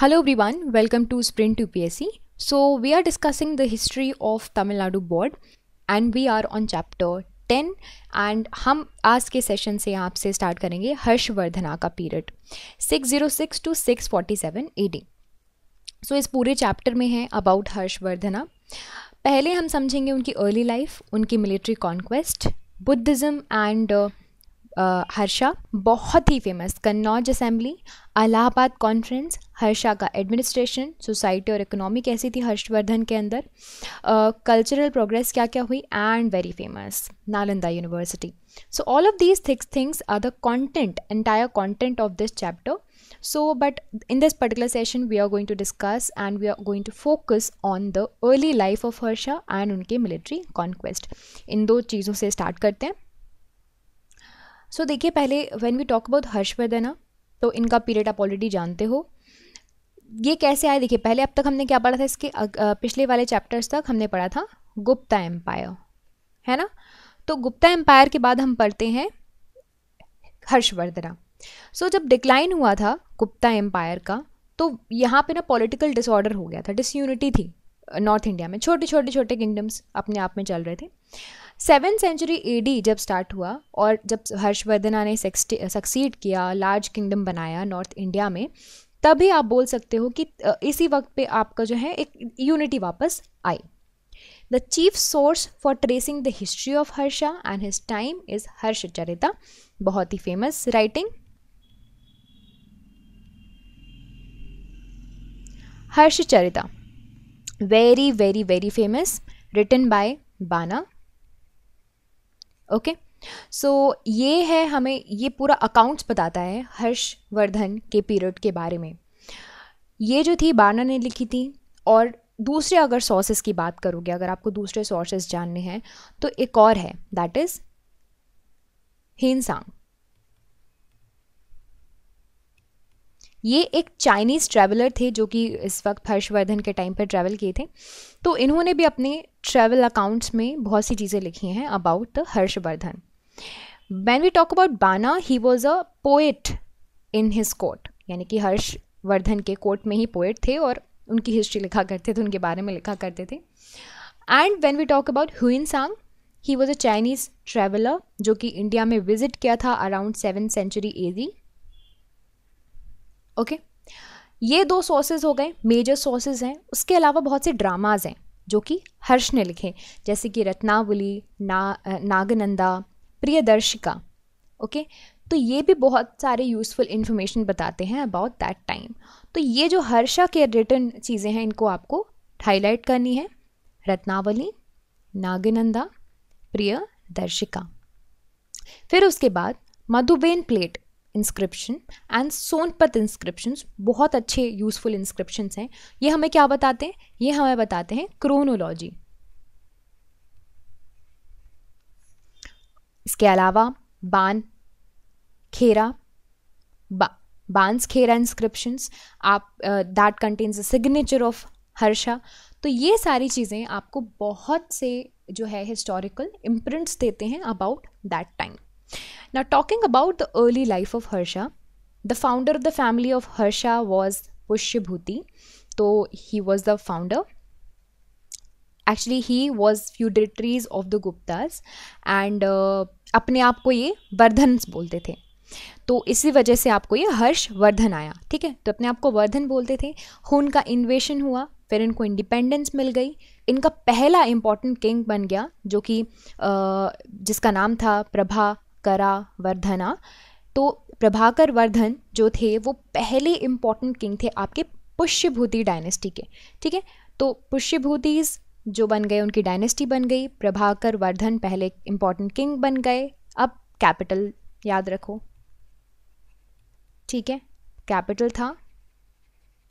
Hello everyone, welcome to Sprint to PSC. So we are discussing the history of Tamil Nadu board and we are on chapter 10 and हम आज के session से यहाँ से start करेंगे हर्षवर्धना का period 606 to 647 AD so so, इस पूरे चैप्टर में है अबाउट हर्षवर्धना पहले हम समझेंगे उनकी अर्ली लाइफ उनकी military conquest Buddhism and Harsha बहुत ही famous Kannauj assembly Allahabad conference Harsha का एडमिनिस्ट्रेशन सोसाइटी और इकोनॉमी कैसी थी हर्षवर्धन के अंदर कल्चरल uh, प्रोग्रेस क्या क्या हुई and very famous Nalanda university so all of these thicks things are the content entire content of this chapter so but in this particular session we are going to discuss and we are going to focus on the early life of Harsha and उनके military conquest इन दो चीज़ों से start करते हैं so देखिए पहले when we talk about Harshavardhan तो इनका पीरियड आप ऑलरेडी जानते हो ये कैसे आए देखिए पहले अब तक हमने क्या पढ़ा था इसके पिछले वाले चैप्टर्स तक हमने पढ़ा था गुप्ता एम्पायर है ना तो गुप्ता एम्पायर के बाद हम पढ़ते हैं हर्षवर्धना सो so, जब डिक्लाइन हुआ था गुप्ता एम्पायर का तो यहाँ पे ना पॉलिटिकल डिसऑर्डर हो गया था डिसयूनिटी थी नॉर्थ इंडिया में छोटे छोटे छोटे किंगडम्स अपने आप में चल रहे थे सेवन सेंचुरी डी जब स्टार्ट हुआ और जब हर्षवर्धना ने सक्सीड uh, किया लार्ज किंगडम बनाया नॉर्थ इंडिया में तभी आप बोल सकते हो कि uh, इसी वक्त पे आपका जो है एक यूनिटी वापस आई the chief source for tracing the history of Harsha and his time is Charita बहुत ही famous writing Charita very very very famous written by Bana okay so so, ये है हमें ये पूरा अकाउंट्स बताता है हर्षवर्धन के पीरियड के बारे में ये जो थी बारना ने लिखी थी और दूसरे अगर सोर्सेज की बात करोगे अगर आपको दूसरे सोर्सेस जानने हैं तो एक और है दैट इज़ हिंसांग ये एक चाइनीज़ ट्रैवलर थे जो कि इस वक्त हर्षवर्धन के टाइम पर ट्रैवल किए थे तो इन्होंने भी अपने ट्रैवल अकाउंट्स में बहुत सी चीज़ें लिखी हैं about the Harshavardhan when we talk about Bana he was a poet in his court यानी कि हर्षवर्धन के कोर्ट में ही पोएट थे और उनकी हिस्ट्री लिखा करते थे उनके बारे में लिखा करते थे and when we talk about Hiuen Tsang he was a Chinese traveller जो कि इंडिया में विजिट किया था around seven century AD okay ये दो सोर्सेज हो गए मेजर सोर्सेज हैं उसके अलावा बहुत से ड्रामाज हैं जो कि हर्ष ने लिखे जैसे कि रत्नावली ना नागनंदा प्रियदर्शिका ओके तो ये भी बहुत सारे यूज़फुल इन्फॉर्मेशन बताते हैं अबाउट दैट टाइम तो ये जो हर्षा के रिटर्न चीज़ें हैं इनको आपको हाईलाइट करनी है रत्नावली नागनंदा प्रिय दर्शिका फिर उसके बाद Madhuban plate inscription and Sonpat inscriptions बहुत अच्छे यूज़फुल इंस्क्रिप्शंस हैं ये हमें क्या बताते हैं ये हमें बताते हैं क्रोनोलॉजी इसके अलावा बान खेरा बा, बांस खेरा इंस्क्रिप्शंस आप that contains the signature of Harsha तो ये सारी चीज़ें आपको बहुत से जो है हिस्टोरिकल इम्प्रिंट्स देते हैं about that time Now, talking about the early life of Harsha, the founder of the family of Harsha was Pushyabhuti. So, he was the founder. Actually, he was feudatories of the Guptas and अपने आप को ये वर्धन बोलते थे तो इसी वजह से आपको ये हर्ष वर्धन आया ठीक है तो अपने आप को वर्धन बोलते थे का इन्वेशन हुआ फिर इनको इंडिपेंडेंस मिल गई इनका पहला इंपॉर्टेंट किंग बन गया जो कि जिसका नाम था प्रभा करा वर्धना तो प्रभाकर वर्धन जो थे वो पहले इम्पॉर्टेंट किंग थे आपके पुष्यभूति डायनेस्टी के ठीक है तो पुष्यभूतिज जो बन गए उनकी डायनेस्टी बन गई प्रभाकर वर्धन पहले इम्पॉर्टेंट किंग बन गए अब कैपिटल याद रखो ठीक है कैपिटल था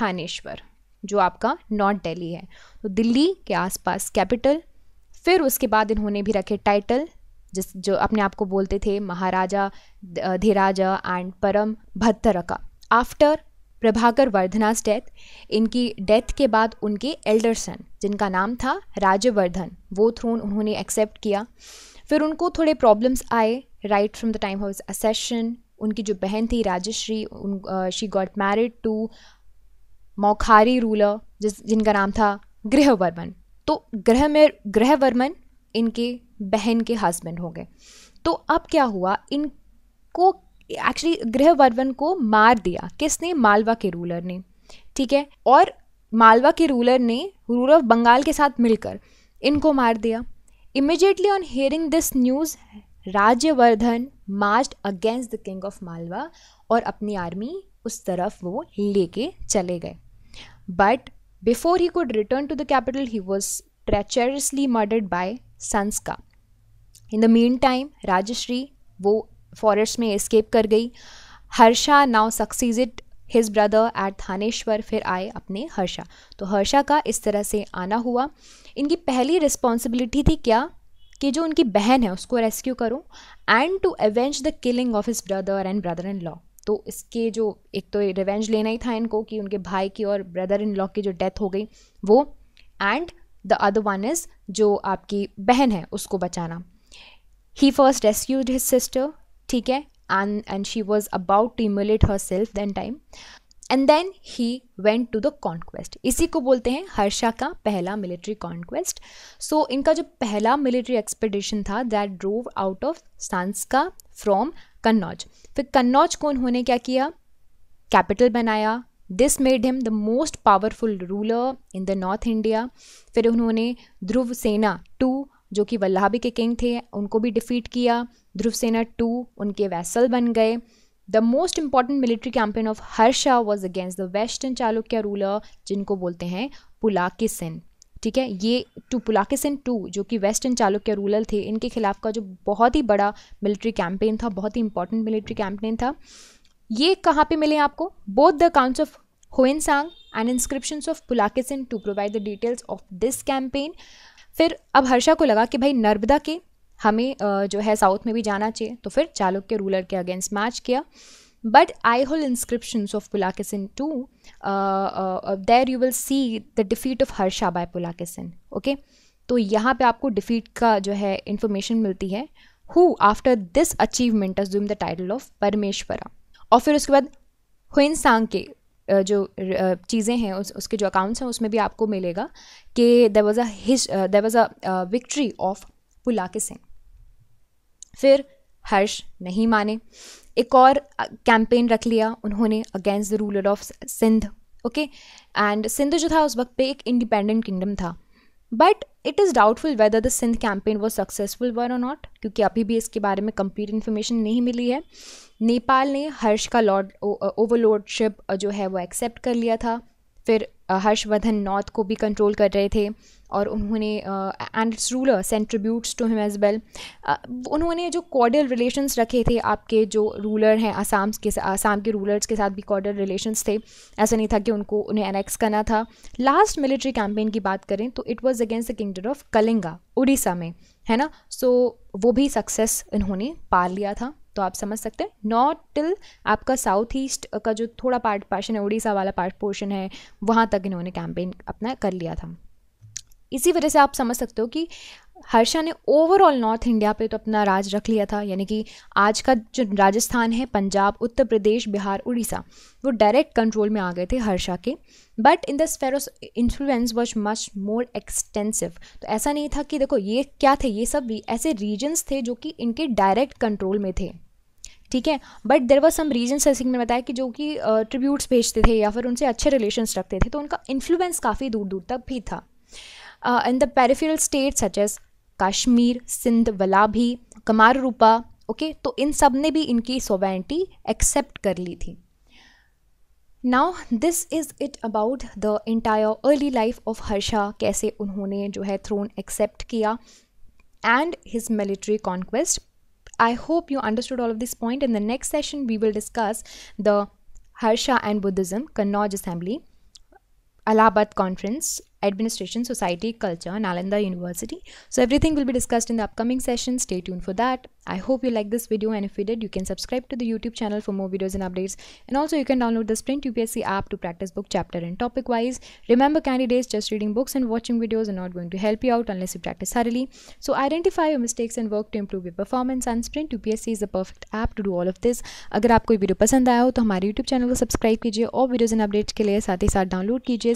थानेश्वर जो आपका नॉर्थ दिल्ली है तो दिल्ली के आसपास कैपिटल फिर उसके बाद इन्होंने भी रखे टाइटल जिस जो अपने आप को बोलते थे महाराजा Dhiraja and Parama Bhattaraka after Prabhakar Vardhana's death इनकी डेथ के बाद उनके एल्डर सन जिनका नाम था राज्यवर्धन वो थ्रोन उन्होंने एक्सेप्ट किया फिर उनको थोड़े प्रॉब्लम्स आए right from the time of accession उनकी जो बहन थी राजश्री उन she got married to Maukhari ruler जिस जिनका नाम था गृहवर्मन तो ग्रह में गृहवर्मन इनके बहन के हस्बैंड होंगे तो अब क्या हुआ इनको एक्चुअली गृहवर्धन को मार दिया किसने मालवा के रूलर ने ठीक है और मालवा के रूलर ने रूलर ऑफ बंगाल के साथ मिलकर इनको मार दिया immediately on hearing this news Rajyavardhan march against the king of Malwa और अपनी आर्मी उस तरफ वो लेके चले गए but before he could return to the capital he was treacherously murdered by का in the mean time Rajyashri वो फॉरेस्ट में एस्केप कर गई Harsha now succeeded his brother at Thaneshwar फिर आए अपने हर्षा तो हर्षा का इस तरह से आना हुआ इनकी पहली रिस्पॉन्सिबिलिटी थी क्या कि जो उनकी बहन है उसको रेस्क्यू करूं and to avenge the killing of his brother and brother in law तो इसके जो एक तो रिवेंज लेना ही था इनको कि उनके भाई की और ब्रदर इन लॉ की जो डेथ हो गई वो and the other one is जो आपकी बहन है उसको बचाना he first rescued his sister ठीक है and and she was about to immolate herself then time and then he went to the conquest इसी को बोलते हैं हर्षा का पहला मिलिट्री कॉन्क्वेस्ट सो इनका जो पहला मिलिट्री एक्सपेडिशन था that drove out of Shashanka from Kannauj फिर कन्नौज को उन्होंने क्या किया कैपिटल बनाया this made him the most powerful ruler in the north India फिर उन्होंने ध्रुव सेना टू जो कि वल्लाभी के किंग थे उनको भी डिफीट किया ध्रुवसेना टू उनके वैसल बन गए the most important military campaign of Harsha was against the western Chalukya ruler जिनको बोलते हैं पुलाकी ठीक है ये टू पुलाकी टू जो कि वेस्टर्न चालुक्य रूलर थे इनके खिलाफ का जो बहुत ही बड़ा मिलिट्री कैंपेन था बहुत ही इंपॉर्टेंट मिलिट्री कैंपेन था ये कहाँ पे मिले आपको both the accounts of Hiuen Tsang and inscriptions of Pulakis in to provide the details of this campaign फिर अब हर्षा को लगा कि भाई नर्मदा के हमें जो है साउथ में भी जाना चाहिए तो फिर चालुक्य रूलर के अगेंस्ट मैच किया but Aihole inscription of Pulakeshin two there you will see the defeat of Harsha by Pulakeshin okay तो यहाँ पे आपको डिफीट का जो है इंफॉर्मेशन मिलती है who after this achievement assume the title of Parameshwara और फिर उसके बाद हुइन सांग के जो चीज़ें हैं उस उसके जो अकाउंट्स हैं उसमें भी आपको मिलेगा कि there was a there was a victory of Pulakeshin फिर हर्ष नहीं माने एक और कैंपेन रख लिया उन्होंने against the ruler of Sindh okay and Sindh जो था उस वक्त पे एक इंडिपेंडेंट किंगडम था but it is doubtful whether the Sindh campaign was successful or और नॉट क्योंकि अभी भी इसके बारे में कंप्लीट इन्फॉर्मेशन नहीं मिली है नेपाल ने हर्ष का लॉर्ड ओवरलॉर्डशिप जो है वो एक्सेप्ट कर लिया था फिर हर्षवर्धन नॉर्थ को भी कंट्रोल कर रहे थे और उन्होंने and its ruler sent tributes to him as well उन्होंने जो कॉर्डल रिलेशंस रखे थे आपके जो रूलर हैं आसाम के आसाम के रूलर्स के साथ भी कॉर्डल रिलेशंस थे ऐसा नहीं था कि उनको उन्हें एनेक्स करना था लास्ट मिलिट्री कैंपेन की बात करें तो it was against the kingdom of Kalinga Orissa में है ना सो so, वो भी सक्सेस इन्होंने पा लिया था तो आप समझ सकते हैं नॉट टिल आपका साउथ ईस्ट का जो थोड़ा पार्ट पार्शन है उड़ीसा वाला पार्ट पोर्शन है वहाँ तक इन्होंने कैंपेन अपना कर लिया था इसी वजह से आप समझ सकते हो कि हर्षा ने ओवरऑल नॉर्थ इंडिया पे तो अपना राज रख लिया था यानी कि आज का जो राजस्थान है पंजाब उत्तर प्रदेश बिहार उड़ीसा वो डायरेक्ट कंट्रोल में आ गए थे हर्षा के but in the spheres influence was much more extensive तो ऐसा नहीं था कि देखो ये क्या थे ये सब ऐसे रीजन्स थे जो कि इनके डायरेक्ट कंट्रोल में थे ठीक है but there was some reason Singh ने बताया कि जो कि ट्रिब्यूट्स भेजते थे या फिर उनसे अच्छे रिलेशंस रखते थे तो उनका इन्फ्लुएंस काफ़ी दूर दूर तक भी था in the peripheral state such as Kashmir Sindh Valabhi Rupa okay तो इन सब ने भी इनकी सोवेंटी एक्सेप्ट कर ली थी now this is it about the entire early life of Harsha कैसे उन्होंने जो है थ्रोन एक्सेप्ट किया and his military conquest I hope you understood all of this point. In the next session, we will discuss the Harsha and Buddhism Kannauj Assembly Allahabad Conference administration, society, culture, Nalanda University. So everything will be discussed in the upcoming session. Stay tuned for that. I hope you liked this video and if you did, you can subscribe to the YouTube channel for more videos and updates. And also you can download the Sprint UPSC app to practice book chapter and topic wise. Remember candidates, just reading books and watching videos are not going to help you out unless you practice thoroughly. So identify your mistakes and work to improve your performance and Sprint UPSC is the perfect app to do all of this. अगर आपको ये video पसंद आया हो तो हमारे YouTube channel को subscribe कीजिए और videos and updates के लिए साथ ही साथ डाउनलोड कीजिए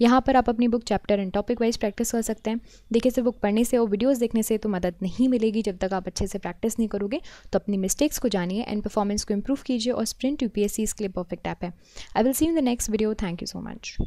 यहाँ यहाँ पर आप अपनी book chapter and topic wise practice कर सकते हैं देखिए सिर्फ बुक पढ़ने से और वीडियोज़ देखने से तो मदद नहीं मिलेगी जब तक आप अच्छे से प्रैक्टिस नहीं करोगे तो अपनी मिस्टेक्स को जानिए एंड परफॉर्मेंस को इम्प्रूव कीजिए और स्प्रिंट यू पी इसके लिए परफेक्ट ऐप है I will see in the next video thank you so much